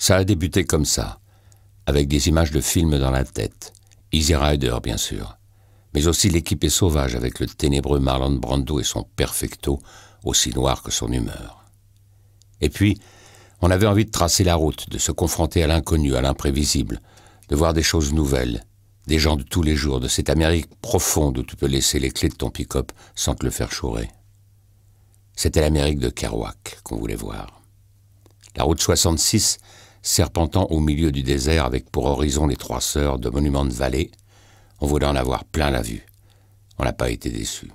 Ça a débuté comme ça, avec des images de films dans la tête. Easy Rider, bien sûr. Mais aussi l'équipe est sauvage avec le ténébreux Marlon Brando et son perfecto, aussi noir que son humeur. Et puis, on avait envie de tracer la route, de se confronter à l'inconnu, à l'imprévisible, de voir des choses nouvelles, des gens de tous les jours, de cette Amérique profonde où tu peux laisser les clés de ton pick-up sans te le faire chourer. C'était l'Amérique de Kerouac qu'on voulait voir. La route 66 serpentant au milieu du désert avec pour horizon les trois sœurs de monuments de Vallée, on voulait en avoir plein la vue. On n'a pas été déçus.